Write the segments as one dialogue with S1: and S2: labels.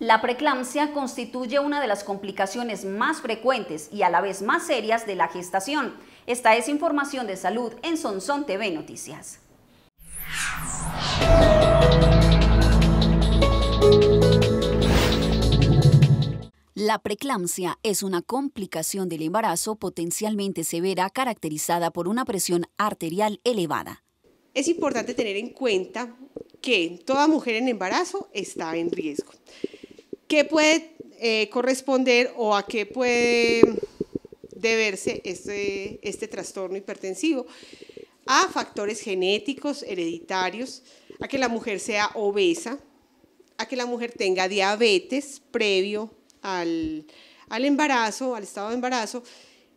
S1: La preeclampsia constituye una de las complicaciones más frecuentes y a la vez más serias de la gestación. Esta es información de salud en Sonson TV Noticias. La preeclampsia es una complicación del embarazo potencialmente severa caracterizada por una presión arterial elevada.
S2: Es importante tener en cuenta que toda mujer en embarazo está en riesgo. ¿Qué puede eh, corresponder o a qué puede deberse este, este trastorno hipertensivo? A factores genéticos, hereditarios, a que la mujer sea obesa, a que la mujer tenga diabetes previo al, embarazo, al estado de embarazo,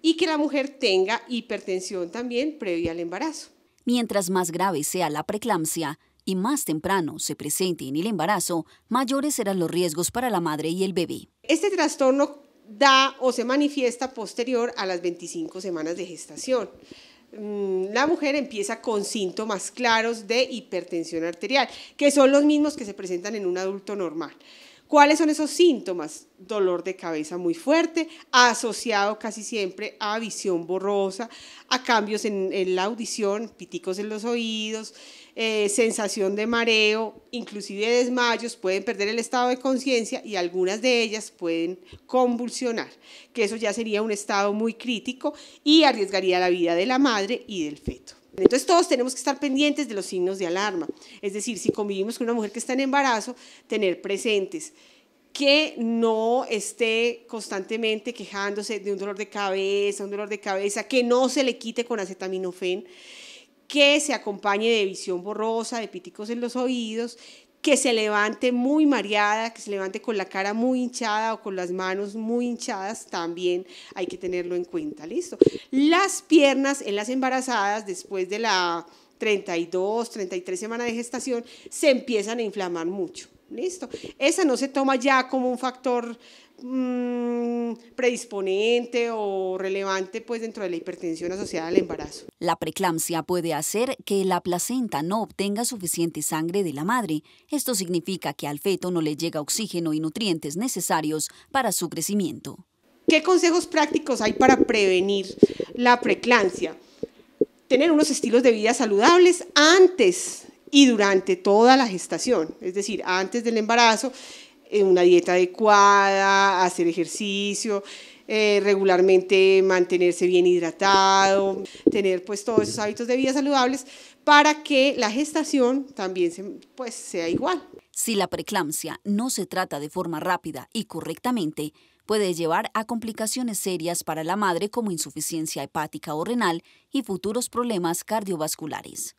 S2: y que la mujer tenga hipertensión también previa al embarazo. Mientras
S1: más grave sea la preeclampsia, y más temprano se presente en el embarazo, mayores
S2: serán los riesgos para la madre
S1: y el bebé.
S2: Este trastorno da o se manifiesta posterior a las 25 semanas de gestación. Mm, la mujer empieza con síntomas claros de hipertensión arterial, que son los mismos que se presentan en un adulto normal. ¿Cuáles son esos síntomas? Dolor de cabeza muy fuerte, asociado casi siempre a visión borrosa, a cambios en, la audición, piticos en los oídos, eh, sensación de mareo, inclusive desmayos, pueden perder el estado de conciencia y algunas de ellas pueden convulsionar, que eso ya sería un estado muy crítico y arriesgaría la vida de la madre y del feto. Entonces todos tenemos que estar pendientes de los signos de alarma. Es decir, si convivimos con una mujer que está en embarazo, tener presentes que no esté constantemente quejándose de un dolor de cabeza, un dolor de cabeza, que no se le quite con acetaminofén, que se acompañe de visión borrosa, de píticos en los oídos, que se levante muy mareada, que se levante con la cara muy hinchada o con las manos muy hinchadas, también hay que tenerlo en cuenta, ¿listo? Las piernas en las embarazadas después de la 32, 33 semanas de gestación se empiezan a inflamar mucho. Listo. Esa no se toma ya como un factor mm, predisponente o relevante pues dentro de la hipertensión asociada al embarazo.
S1: La preeclampsia puede hacer que la placenta no obtenga suficiente sangre de la madre. Esto significa que al feto no le llega
S2: oxígeno y nutrientes necesarios para su crecimiento. ¿Qué consejos prácticos hay para prevenir la preeclampsia? Tener unos estilos de vida saludables antes y durante toda la gestación, es decir, antes del embarazo, eh, una dieta adecuada, hacer ejercicio, eh, regularmente mantenerse bien hidratado, tener pues todos esos hábitos de vida saludables para que la gestación también pues, sea igual. Si la preeclampsia no se
S1: trata de forma rápida y correctamente, puede llevar a complicaciones serias para la madre como insuficiencia hepática o renal y futuros problemas cardiovasculares.